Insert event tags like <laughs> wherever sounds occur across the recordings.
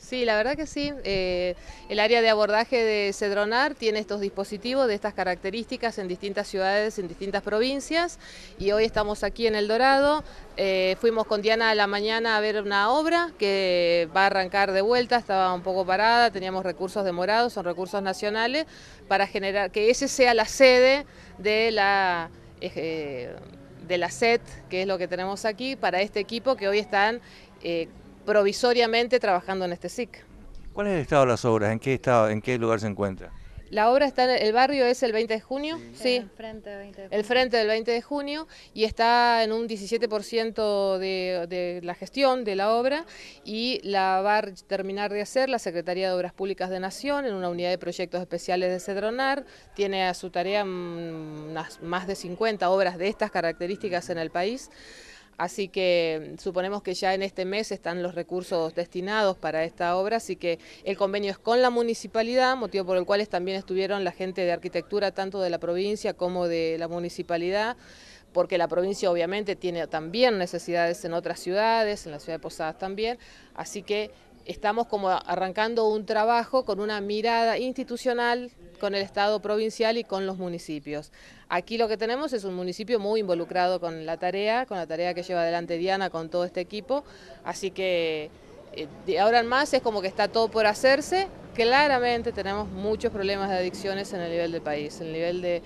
Sí, la verdad que sí. Eh, el área de abordaje de Cedronar tiene estos dispositivos de estas características en distintas ciudades, en distintas provincias, y hoy estamos aquí en El Dorado. Eh, fuimos con Diana a la mañana a ver una obra que va a arrancar de vuelta, estaba un poco parada, teníamos recursos demorados, son recursos nacionales, para generar que ese sea la sede de la... Eh, de la SET, que es lo que tenemos aquí, para este equipo que hoy están provisoriamente trabajando en este SIC. ¿Cuál es el estado de las obras? ¿En qué estado, en qué lugar se encuentra? La obra está en el barrio, es el 20 de junio, sí. El frente, del 20 de junio y está en un 17% de, la gestión de la obra y la va a terminar de hacer la Secretaría de Obras Públicas de Nación en una unidad de proyectos especiales de Cedronar. Tiene a su tarea mm, más de 50 obras de estas características en el país. Así que mm, suponemos que ya en este mes están los recursos destinados para esta obra, así que el convenio es con la municipalidad, motivo por el cual también estuvieron la gente de arquitectura tanto de la provincia como de la municipalidad porque la provincia obviamente tiene también necesidades en otras ciudades, en la ciudad de Posadas también, así que estamos como arrancando un trabajo con una mirada institucional con el Estado provincial y con los municipios. Aquí lo que tenemos es un municipio muy involucrado con la tarea, con la tarea que lleva adelante Diana con todo este equipo, así que eh, ahora en más es como que está todo por hacerse. Claramente tenemos muchos problemas de adicciones en el nivel del país. El nivel de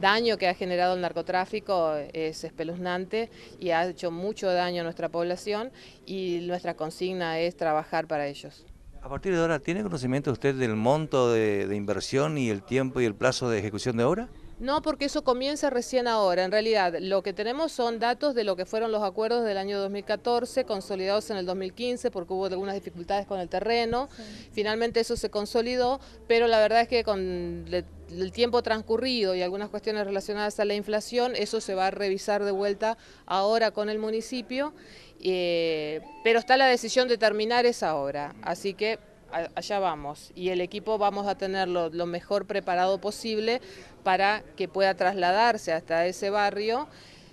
daño que ha generado el narcotráfico es espeluznante y ha hecho mucho daño a nuestra población y nuestra consigna es trabajar para ellos. A partir de ahora, ¿tiene conocimiento usted del monto de, inversión y el tiempo y el plazo de ejecución de obra? No, porque eso comienza recién ahora. En realidad, lo que tenemos son datos de lo que fueron los acuerdos del año 2014, consolidados en el 2015, porque hubo algunas dificultades con el terreno. Finalmente eso se consolidó, pero la verdad es que con el tiempo transcurrido y algunas cuestiones relacionadas a la inflación, eso se va a revisar de vuelta ahora con el municipio. Eh, pero está la decisión de terminar esa obra, así que allá vamos y el equipo vamos a tenerlo lo mejor preparado posible para que pueda trasladarse hasta ese barrio,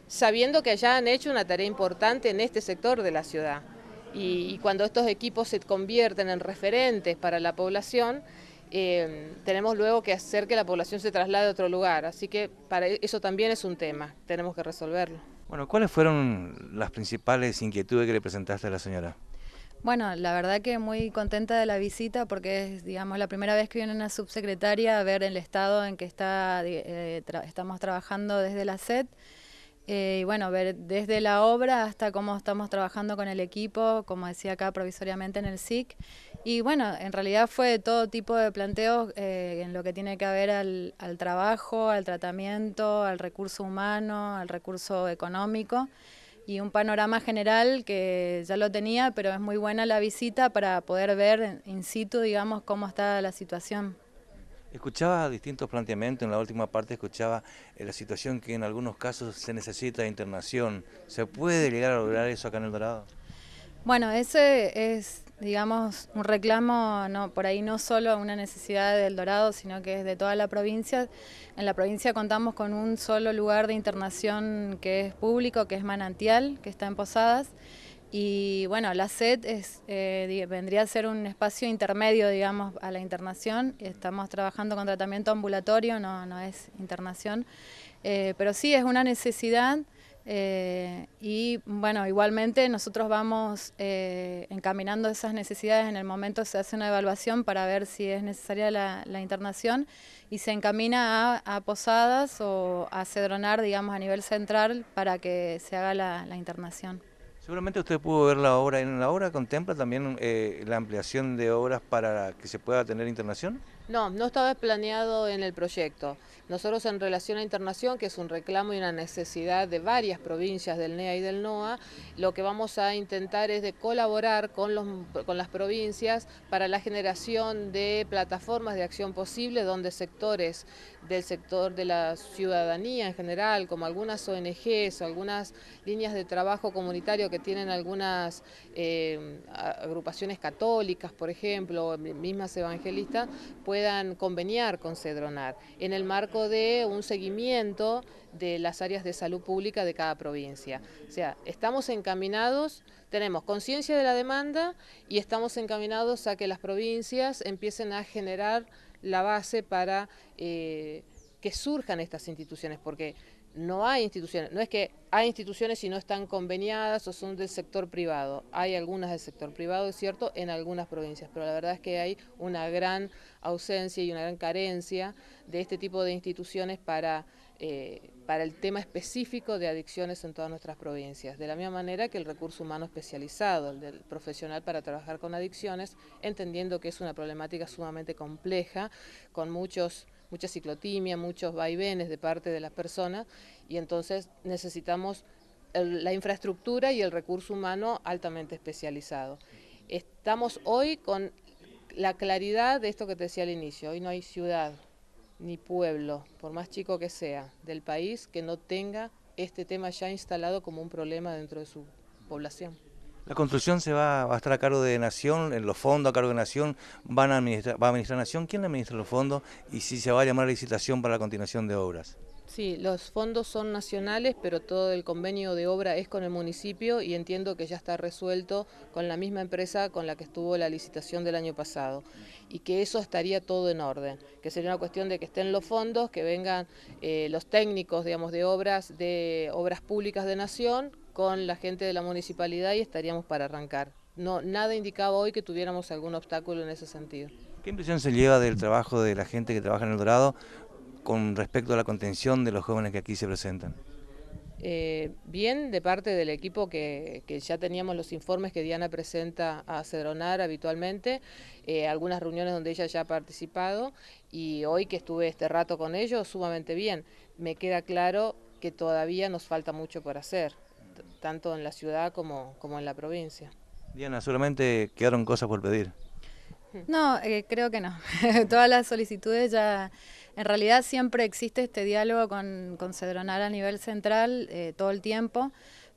sabiendo que allá han hecho una tarea importante en este sector de la ciudad. Y, cuando estos equipos se convierten en referentes para la población, eh, tenemos luego que hacer que la población se traslade a otro lugar. Así que para e, eso también es un tema, tenemos que resolverlo. Bueno, ¿cuáles fueron las principales inquietudes que le presentaste a la señora? Bueno, la verdad que muy contenta de la visita porque es, digamos, la primera vez que viene una subsecretaria a ver el estado en que eh, estamos trabajando desde la SED. Eh, y bueno, ver desde la obra hasta cómo estamos trabajando con el equipo, como decía acá provisoriamente en el SIC. Y bueno, en realidad fue todo tipo de planteos eh, en lo que tiene que ver al trabajo, al tratamiento, al recurso humano, al recurso económico y un panorama general que ya lo tenía, pero es muy buena la visita para poder ver in situ, digamos, cómo está la situación. Escuchaba distintos planteamientos, en la última parte escuchaba eh, la situación que en algunos casos se necesita internación. ¿Se puede llegar a lograr eso acá en El Dorado? Bueno, ese es digamos, un reclamo por ahí no solo a una necesidad del Dorado, sino que es de toda la provincia. En la provincia contamos con un solo lugar de internación que es público, que es Manantial, que está en Posadas. Y bueno, la SED es, eh, vendría a ser un espacio intermedio, digamos, a la internación. Estamos trabajando con tratamiento ambulatorio, no, no es internación. Eh, pero sí es una necesidad eh, y bueno, igualmente nosotros vamos eh, encaminando esas necesidades, en el momento se hace una evaluación para ver si es necesaria la, internación y se encamina a, Posadas o a Cedronar, digamos, a nivel central para que se haga la, internación. Seguramente usted pudo ver la obra, ¿en la obra contempla también eh, la ampliación de obras para que se pueda tener internación? No, no estaba planeado en el proyecto. Nosotros en relación a internación, que es un reclamo y una necesidad de varias provincias del NEA y del NOA, lo que vamos a intentar es de colaborar con, con las provincias para la generación de plataformas de acción posible donde sectores del sector de la ciudadanía en general, como algunas ONGs, o algunas líneas de trabajo comunitario que tienen algunas eh, agrupaciones católicas, por ejemplo, mismas evangelistas, puedan conveniar con Cedronar en el marco de un seguimiento de las áreas de salud pública de cada provincia. O sea, estamos encaminados, tenemos conciencia de la demanda y estamos encaminados a que las provincias empiecen a generar la base para eh, que surjan estas instituciones, porque no hay instituciones, no es que hay instituciones y no están conveniadas o son del sector privado, hay algunas del sector privado, es cierto, en algunas provincias, pero la verdad es que hay una gran ausencia y una gran carencia de este tipo de instituciones para, eh, para el tema específico de adicciones en todas nuestras provincias, de la misma manera que el recurso humano especializado, el del profesional para trabajar con adicciones, entendiendo que es una problemática sumamente compleja, con muchos mucha ciclotimia, muchos vaivenes de parte de las personas y entonces necesitamos la infraestructura y el recurso humano altamente especializado. Estamos hoy con la claridad de esto que te decía al inicio, hoy no hay ciudad ni pueblo, por más chico que sea, del país que no tenga este tema ya instalado como un problema dentro de su población. La construcción se va, a estar a cargo de Nación, los fondos a cargo de Nación, van a administrar, va a administrar Nación, ¿quién administra los fondos? Y si se va a llamar a licitación para la continuación de obras. Sí, los fondos son nacionales, pero todo el convenio de obra es con el municipio y entiendo que ya está resuelto con la misma empresa con la que estuvo la licitación del año pasado y que eso estaría todo en orden, que sería una cuestión de que estén los fondos, que vengan eh, los técnicos, digamos, de obras de obras públicas de nación con la gente de la municipalidad y estaríamos para arrancar. No, nada indicaba hoy que tuviéramos algún obstáculo en ese sentido. ¿Qué impresión se lleva del trabajo de la gente que trabaja en El Dorado con respecto a la contención de los jóvenes que aquí se presentan? Eh, bien de parte del equipo que, ya teníamos los informes que Diana presenta a Cedronar habitualmente, eh, algunas reuniones donde ella ya ha participado y hoy que estuve este rato con ellos, sumamente bien. Me queda claro que todavía nos falta mucho por hacer tanto en la ciudad como, en la provincia. Diana, solamente quedaron cosas por pedir. No, eh, creo que no. <laughs> Todas las solicitudes ya, en realidad siempre existe este diálogo con, con Cedronar a nivel central eh, todo el tiempo.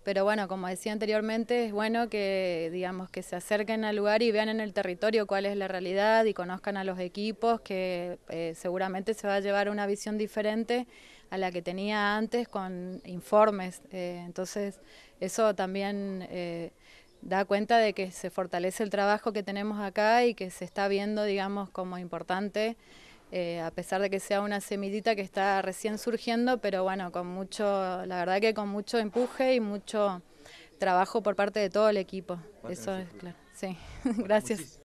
Pero bueno, como decía anteriormente, es bueno que digamos que se acerquen al lugar y vean en el territorio cuál es la realidad y conozcan a los equipos, que eh, seguramente se va a llevar una visión diferente a la que tenía antes con informes. Eh, entonces, eso también eh, da cuenta de que se fortalece el trabajo que tenemos acá y que se está viendo, digamos, como importante. Eh, a pesar de que sea una semillita que está recién surgiendo, pero bueno, con mucho, la verdad que con mucho empuje y mucho trabajo por parte de todo el equipo. Eso es claro. Sí, <laughs> gracias.